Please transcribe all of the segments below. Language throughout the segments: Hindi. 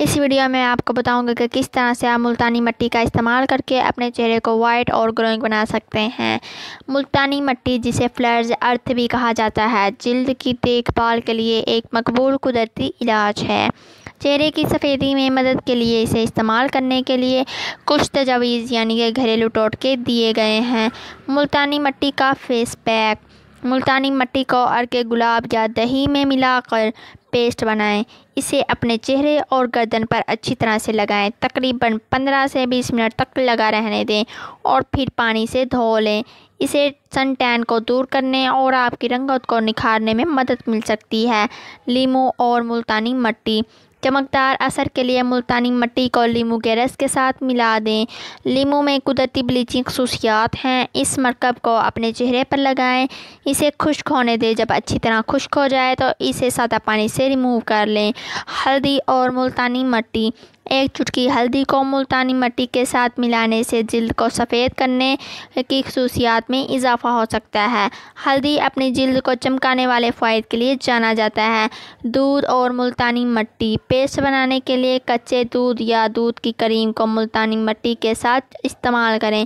इस वीडियो में आपको बताऊंगा कि किस तरह से आप मुल्तानी मिट्टी का इस्तेमाल करके अपने चेहरे को वाइट और ग्लोइंग बना सकते हैं मुल्तानी मिट्टी जिसे फ्लर्ज अर्थ भी कहा जाता है जल्द की देखभाल के लिए एक मकबूल कुदरती इलाज है चेहरे की सफ़ेदी में मदद के लिए इसे इस्तेमाल करने के लिए कुछ तजावीज़ यानी कि घरेलू टोटके दिए गए हैं मुल्तानी मिट्टी का फेस पैक मुल्तानी मिट्टी को अर्के गुलाब या दही में मिलाकर पेस्ट बनाएं इसे अपने चेहरे और गर्दन पर अच्छी तरह से लगाएं तकरीबन 15 से 20 मिनट तक लगा रहने दें और फिर पानी से धो लें इसे सन टैन को दूर करने और आपकी रंगत को निखारने में मदद मिल सकती है लीमू और मुल्तानी मट्टी चमकदार असर के लिए मुल्तानी मिट्टी को लीमू के रस के साथ मिला दें लीमू में कुदरती ब्लीचिंग खसूसियात हैं इस मरकब को अपने चेहरे पर लगाएं इसे खुश्क होने दें जब अच्छी तरह खुश्क हो जाए तो इसे सादा पानी से रिमूव कर लें हल्दी और मुल्तानी मिट्टी एक चुटकी हल्दी को मुल्तानी मिट्टी के साथ मिलाने से जल्द को सफ़ेद करने की खसूसियात में इजाफा हो सकता है हल्दी अपनी जल्द को चमकाने वाले फ़ायद के लिए जाना जाता है दूध और मुल्तानी मिट्टी पेस्ट बनाने के लिए कच्चे दूध या दूध की करीम को मुल्तानी मिट्टी के साथ इस्तेमाल करें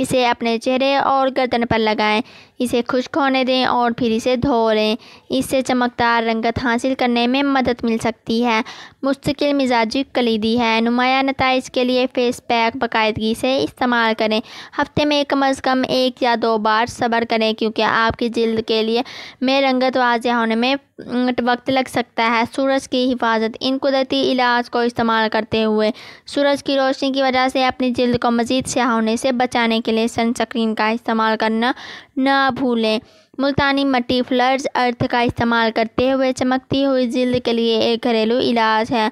इसे अपने चेहरे और गर्दन पर लगाएं इसे खुश्क होने दें और फिर इसे धो लें इससे चमकदार रंगत हासिल करने में मदद मिल सकती है मुस्तकिल मिजाजी कलीदी है नुमाया नतज के लिए फेस पैक बाकायदगी से इस्तेमाल करें हफ्ते में कम अज़ कम एक या दो बार सब्र करें क्योंकि आपकी जल्द के लिए में रंगत वाज होने में वक्त लग सकता है सूरज की हिफाजत इन कुदरती इलाज को इस्तेमाल करते हुए सूरज की रोशनी की वजह से अपनी जल्द को मज़ीद स्या होने से बचाने के लिए सनस्क्रीन का इस्तेमाल करना ना भूलें मुल्तानी मट्टी फ्लर्ज अर्थ का इस्तेमाल करते हुए चमकती हुई जल्द के लिए एक घरेलू इलाज है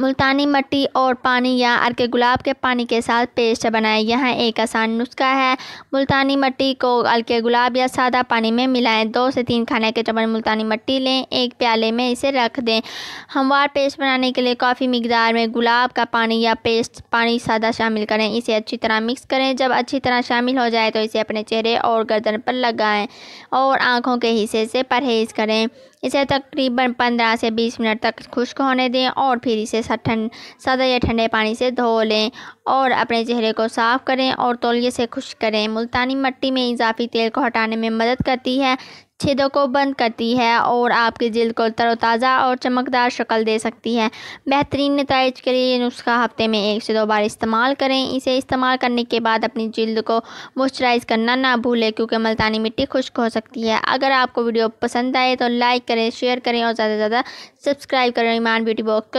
मुल्तानी मट्टी और पानी या अर्क गुलाब के पानी के साथ पेस्ट बनाएं यह एक आसान नुस्खा है मुल्तानी मट्टी को अर्क गुलाब या सादा पानी में मिलाएं दो से तीन खाने के चम्मच मुल्तानी मट्टी लें एक प्याले में इसे रख दें हमवार पेस्ट बनाने के लिए काफ़ी मकदार में गुलाब का पानी या पेस्ट पानी सादा शामिल करें इसे अच्छी तरह मिक्स करें जब अच्छी तरह शामिल हो जाए तो इसे अपने चेहरे और गर्दन पर लगाएँ और आँखों के हिस्से से परहेज़ करें इसे तकरीबन पंद्रह से बीस मिनट तक खुश्क होने दें और फिर इसे ठंड सादा या ठंडे पानी से धो लें और अपने चेहरे को साफ़ करें और तौलिए से खुश करें मुल्तानी मिट्टी में इजाफी तेल को हटाने में मदद करती है छेदों को बंद करती है और आपकी जिल्द को तरोताज़ा और चमकदार शक्ल दे सकती है बेहतरीन नतज के लिए नुस्खा हफ्ते में एक से दो बार इस्तेमाल करें इसे इस्तेमाल करने के बाद अपनी जिल्द को मॉइस्चराइज करना ना भूलें क्योंकि मुल्तानी मिट्टी खुश्क हो सकती है अगर आपको वीडियो पसंद आए तो लाइक करें शेयर करें और ज़्यादा से ज़्यादा सब्सक्राइब करें ईमान ब्यूटी बॉक्स